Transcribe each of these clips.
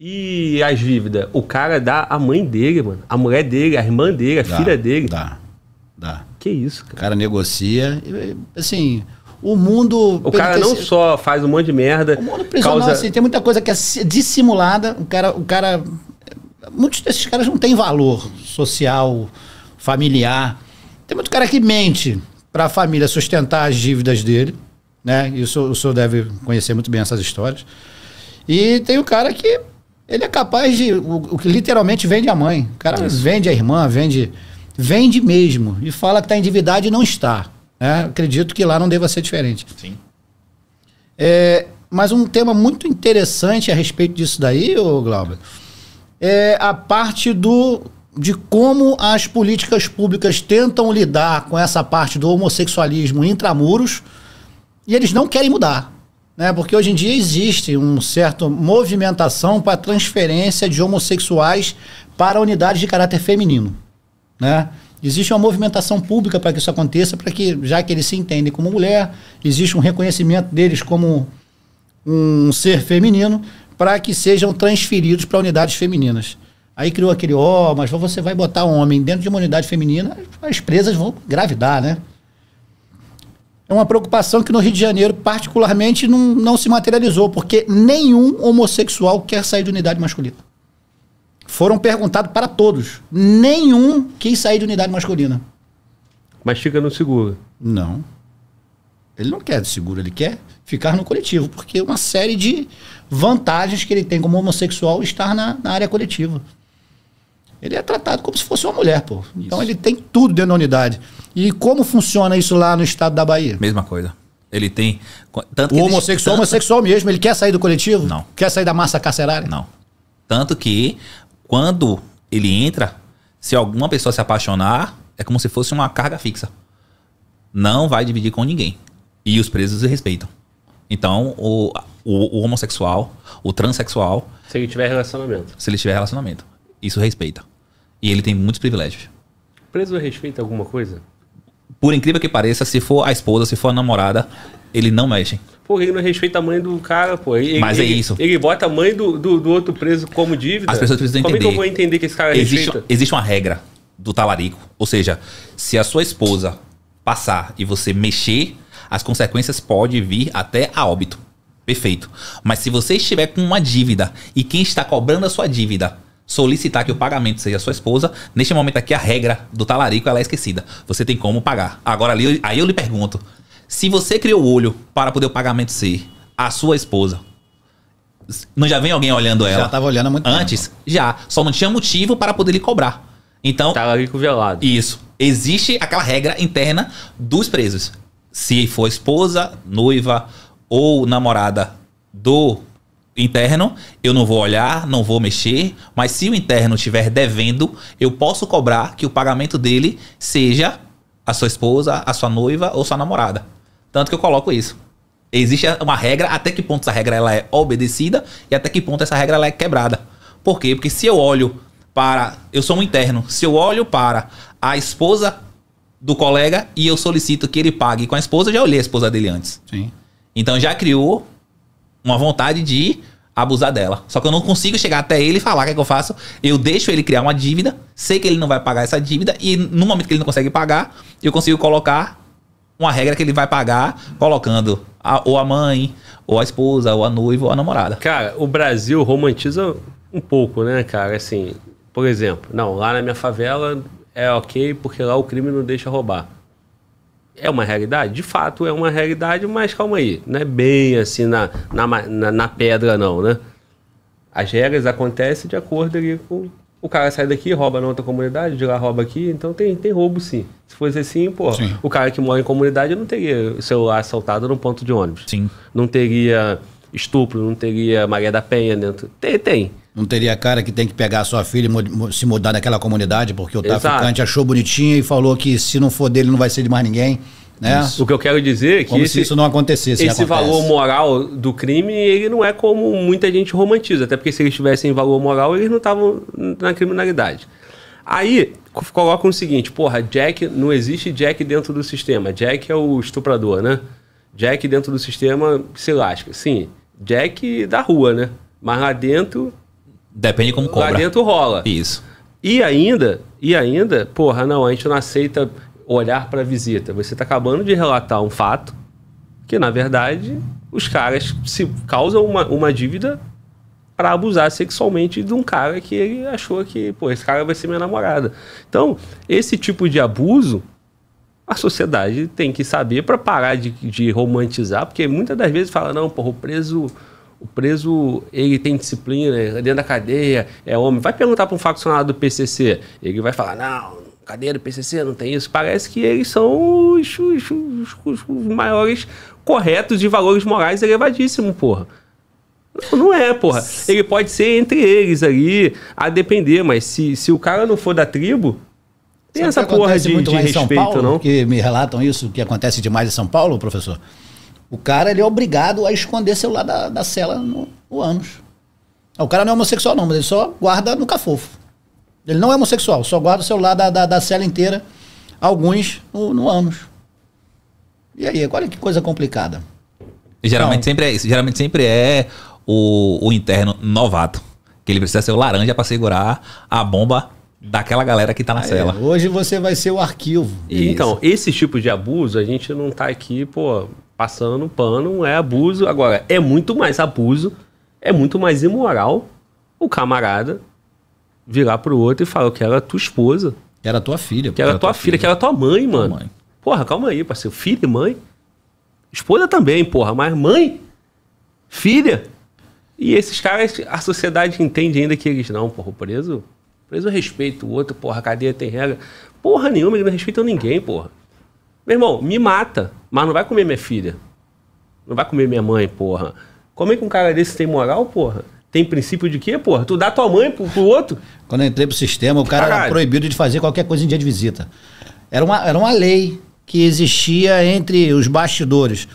E as dívidas? O cara dá a mãe dele, mano. A mulher dele, a irmã dele, a dá, filha dele. Dá, dá. Que isso, cara. O cara negocia. Assim, o mundo. O cara não se... só faz um monte de merda. O mundo prisional, causa... assim, tem muita coisa que é dissimulada. O cara. O cara muitos desses caras não têm valor social, familiar. Tem muito cara que mente para a família sustentar as dívidas dele, né? E o senhor, o senhor deve conhecer muito bem essas histórias. E tem o cara que ele é capaz de. O, o que literalmente vende a mãe. O cara Isso. vende a irmã, vende. Vende mesmo. E fala que está endividado e não está. Né? Acredito que lá não deva ser diferente. Sim. É, mas um tema muito interessante a respeito disso daí, ô Glauber, é a parte do de como as políticas públicas tentam lidar com essa parte do homossexualismo intramuros e eles não querem mudar. Né? Porque hoje em dia existe uma certa movimentação para transferência de homossexuais para unidades de caráter feminino. Né? Existe uma movimentação pública para que isso aconteça, para que, já que eles se entendem como mulher, existe um reconhecimento deles como um ser feminino, para que sejam transferidos para unidades femininas. Aí criou aquele, ó, oh, mas você vai botar um homem dentro de uma unidade feminina, as presas vão gravidar, né? É uma preocupação que no Rio de Janeiro, particularmente, não, não se materializou, porque nenhum homossexual quer sair de unidade masculina. Foram perguntados para todos. Nenhum quis sair de unidade masculina. Mas fica no seguro. Não. Ele não quer de seguro, ele quer ficar no coletivo, porque é uma série de vantagens que ele tem como homossexual estar na, na área coletiva. Ele é tratado como se fosse uma mulher, pô. Então ele tem tudo dentro da unidade. E como funciona isso lá no estado da Bahia? Mesma coisa. Ele tem. Tanto o homossexual, tanto... homossexual mesmo, ele quer sair do coletivo? Não. Quer sair da massa carcerária? Não. Tanto que, quando ele entra, se alguma pessoa se apaixonar, é como se fosse uma carga fixa. Não vai dividir com ninguém. E os presos respeitam. Então, o, o, o homossexual, o transexual. Se ele tiver relacionamento. Se ele tiver relacionamento. Isso respeita. E ele tem muitos privilégios. O preso respeita alguma coisa? Por incrível que pareça, se for a esposa, se for a namorada, ele não mexe. Pô, ele não respeita a mãe do cara, pô. Ele, Mas é ele, é isso. Ele bota a mãe do, do, do, outro preso como dívida. As pessoas precisam entender. Como é que eu vou entender que esse cara existe, respeita? Existe uma regra do talarico. Ou seja, se a sua esposa passar e você mexer, as consequências podem vir até a óbito. Perfeito. Mas se você estiver com uma dívida e quem está cobrando a sua dívida solicitar que o pagamento seja sua esposa, neste momento aqui a regra do talarico ela é esquecida. Você tem como pagar. Agora ali, aí eu lhe pergunto, se você criou o olho para poder o pagamento ser a sua esposa, não já vem alguém olhando ela? Já estava olhando há muito Antes, tempo. já. Só não tinha motivo para poder lhe cobrar. Então... Talarico violado. Isso. Existe aquela regra interna dos presos. Se for esposa, noiva ou namorada do interno, eu não vou olhar, não vou mexer, mas se o interno estiver devendo, eu posso cobrar que o pagamento dele seja a sua esposa, a sua noiva ou sua namorada. Tanto que eu coloco isso. Existe uma regra, até que ponto essa regra ela é obedecida e até que ponto essa regra ela é quebrada. Por quê? Porque se eu olho para. Eu sou um interno. Se eu olho para a esposa do colega e eu solicito que ele pague com a esposa, eu já olhei a esposa dele antes. Sim. Então já criou uma vontade de abusar dela. Só que eu não consigo chegar até ele e falar o que, é que eu faço. Eu deixo ele criar uma dívida, sei que ele não vai pagar essa dívida, e no momento que ele não consegue pagar, eu consigo colocar uma regra que ele vai pagar, colocando a, ou a mãe, ou a esposa, ou a noiva, ou a namorada. Cara, o Brasil romantiza um pouco, né, cara? Assim, por exemplo, não, lá na minha favela é ok porque lá o crime não deixa roubar. É uma realidade? De fato é uma realidade, mas calma aí, não é bem assim na, na, na, na pedra, não, né? As regras acontecem de acordo ali com. O cara sai daqui, rouba na outra comunidade, de lá rouba aqui, então tem, tem roubo sim. Se fosse assim, pô, sim. o cara que mora em comunidade não teria celular assaltado no ponto de ônibus. Sim. Não teria estupro, não teria Maria da Penha dentro. Tem, tem. Não teria cara que tem que pegar a sua filha e se mudar daquela comunidade, porque o traficante Exato. achou bonitinha e falou que se não for dele não vai ser de mais ninguém. Né? Isso. O que eu quero dizer é que esse, isso não acontecesse. Esse valor moral do crime, ele não é como muita gente romantiza, até porque se eles tivessem valor moral, eles não estavam na criminalidade. Aí coloca o seguinte, porra, Jack, não existe Jack dentro do sistema. Jack é o estuprador, né? Jack dentro do sistema se lasca. Sim, Jack da rua, né? Mas lá dentro Depende como cobra. Lá dentro rola. Isso. E ainda, e ainda, porra, não, a gente não aceita olhar para visita. Você está acabando de relatar um fato que, na verdade, os caras se causam uma, uma dívida para abusar sexualmente de um cara que ele achou que, pô, esse cara vai ser minha namorada. Então, esse tipo de abuso a sociedade tem que saber para parar de, de romantizar, porque muitas das vezes fala, não, porra, o preso o preso, ele tem disciplina, é dentro da cadeia, é homem. Vai perguntar para um faccionado do PCC, ele vai falar, não, cadeia do PCC não tem isso. Parece que eles são os, os, os, os maiores corretos de valores morais elevadíssimos, porra. Não, não é, porra. Ele pode ser entre eles ali, a depender, mas se, se o cara não for da tribo, tem Sabe essa porra de, de respeito, Paulo, não? Que me relatam isso, que acontece demais em São Paulo, professor? O cara ele é obrigado a esconder celular da, da cela no, no ânus. Ah, o cara não é homossexual, não, mas ele só guarda no cafofo. Ele não é homossexual, só guarda o celular da, da, da cela inteira, alguns no, no ânus. E aí, olha que coisa complicada. geralmente não. sempre é isso. Geralmente sempre é o, o interno novato. Que ele precisa ser o laranja para segurar a bomba daquela galera que tá na ah, é. cela. É. Hoje você vai ser o arquivo. então, esse tipo de abuso, a gente não tá aqui, pô, passando pano, é abuso. Agora, é muito mais abuso, é muito mais imoral o camarada virar pro outro e falar que era tua esposa. Que era tua filha. Que era, era tua, tua filha, filha, que era tua mãe, mano. Tua mãe. Porra, calma aí, parceiro. Filha e mãe. Esposa também, porra, mas mãe? Filha? E esses caras, a sociedade entende ainda que eles não, porra, o preso. O preso respeita o outro, porra, a cadeia tem regra. Porra nenhuma, eles não respeitam ninguém, porra. Meu irmão, me mata, mas não vai comer minha filha. Não vai comer minha mãe, porra. Como é que um cara desse tem moral, porra? Tem princípio de quê, porra? Tu dá tua mãe pro, pro outro? Quando eu entrei pro sistema, o cara Caralho. era proibido de fazer qualquer coisa em dia de visita. Era uma, era uma lei que existia entre os bastidores.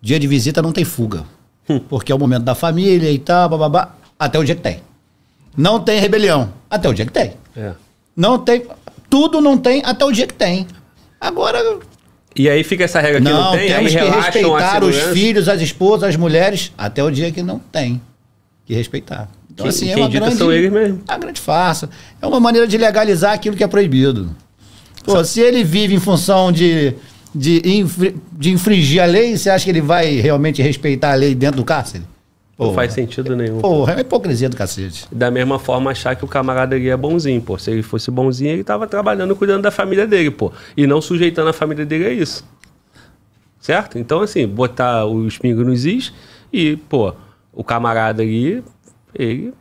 Dia de visita não tem fuga. Hum. Porque é o momento da família e tal, bababá. Até o dia é que tem. Não tem rebelião. Até o dia é que tem. É. Não tem. Tudo não tem até o dia é que tem. Agora, e aí fica essa regra que não, não tem, temos que respeitar os filhos, as esposas, as mulheres, até o dia que não tem que respeitar. Então, quem, assim, é uma grande, são eles mesmo. É uma grande farsa. É uma maneira de legalizar aquilo que é proibido. Pô, se ele vive em função de, de, infri, de infringir a lei, você acha que ele vai realmente respeitar a lei dentro do cárcere? Porra. Não faz sentido nenhum. Porra, é hipocrisia do cacete. Da mesma forma, achar que o camarada ali é bonzinho, pô. Se ele fosse bonzinho, ele tava trabalhando, cuidando da família dele, pô. E não sujeitando a família dele a isso. Certo? Então, assim, botar os pingos nos is e, pô, o camarada ali, ele.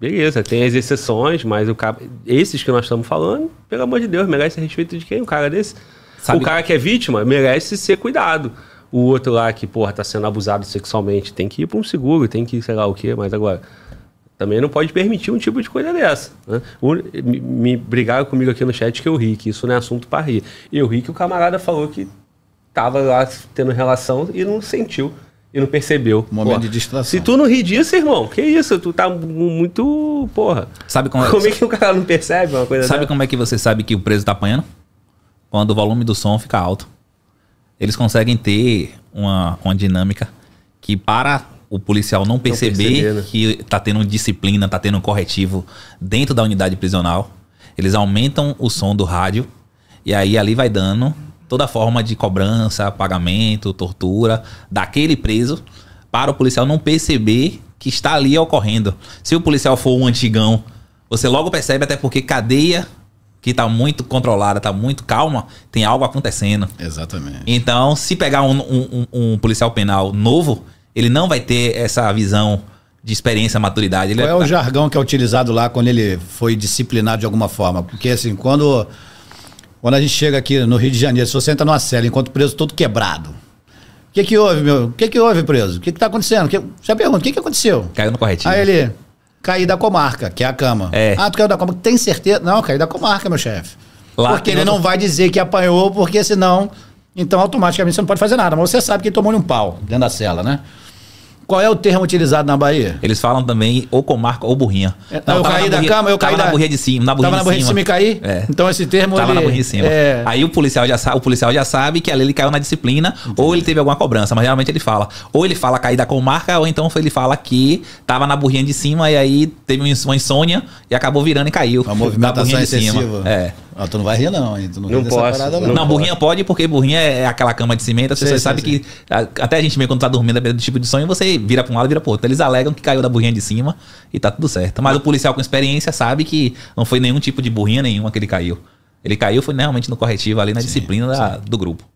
Beleza, tem as exceções, mas o cara, esses que nós estamos falando, pelo amor de Deus, merece respeito de quem? Um cara desse? Sabe... O cara que é vítima merece ser cuidado. O outro lá que, porra, tá sendo abusado sexualmente, tem que ir pra um seguro, tem que sei lá o quê, mas agora. Também não pode permitir um tipo de coisa dessa. Né? O, me, me brigaram comigo aqui no chat que eu ri, que isso não é assunto para rir. Eu ri que o camarada falou que tava lá tendo relação e não sentiu e não percebeu. Um momento de distração. Se tu não ri disso, irmão, que isso? Tu tá muito. Porra. Sabe como é, como é que o cara não percebe uma coisa Sabe como é que você sabe que o preso tá apanhando? Quando o volume do som fica alto eles conseguem ter uma, uma dinâmica que para o policial não perceber, não perceber né? que tá tendo disciplina, tá tendo um corretivo dentro da unidade prisional, eles aumentam o som do rádio e aí ali vai dando toda forma de cobrança, pagamento, tortura daquele preso para o policial não perceber que está ali ocorrendo. Se o policial for um antigão, você logo percebe até porque cadeia que está muito controlada, está muito calma, tem algo acontecendo. Exatamente. Então, se pegar um, um, um, policial penal novo, ele não vai ter essa visão de experiência, maturidade. Ele Qual é, é o jargão que é utilizado lá quando ele foi disciplinado de alguma forma? Porque assim, quando quando a gente chega aqui no Rio de Janeiro, se você entra numa cela enquanto preso todo quebrado, o que que houve, meu? O que que houve, preso? O que que tá acontecendo? Que... Você pergunta, o que que aconteceu? Caiu no corretivo. Aí ele, caí da comarca, que é a cama. É. Ah, tu caiu da comarca. Tem certeza? Não, caí da comarca, meu chefe. Porque ele não vai dizer que apanhou, porque senão. Então, automaticamente, você não pode fazer nada. Mas você sabe que tomou-lhe um pau dentro da cela, né? Qual é o termo utilizado na Bahia? Eles falam também ou comarca ou burrinha. É, não, eu caí da cama, eu caí tava da... na burrinha de cima. Na burrinha tava na burrinha de cima, e caí? É. Então esse termo. Tava ele... na burrinha de cima. É... Aí o policial, já sabe, o policial já sabe que ali ele caiu na disciplina Entendi. ou ele teve alguma cobrança, mas geralmente ele fala. Ou ele fala cair da comarca ou então ele fala que tava na burrinha de cima e aí teve uma insônia e acabou virando e caiu. Uma movimentação é excessiva. É. Ah, tu não vai rir, não, hein? Tu não, não posso. Parada, não. não, não burrinha pode, porque burrinha é aquela cama de cimento, as pessoas sabem que. A, até a gente meio quando tá dormindo é do tipo de sonho, você vira pra um lado vira pro outro. Eles alegam que caiu da burrinha de cima e tá tudo certo. Mas o policial com experiência sabe que não foi nenhum tipo de burrinha nenhuma que ele caiu. Ele caiu, foi realmente no corretivo ali na sim, disciplina da, do grupo.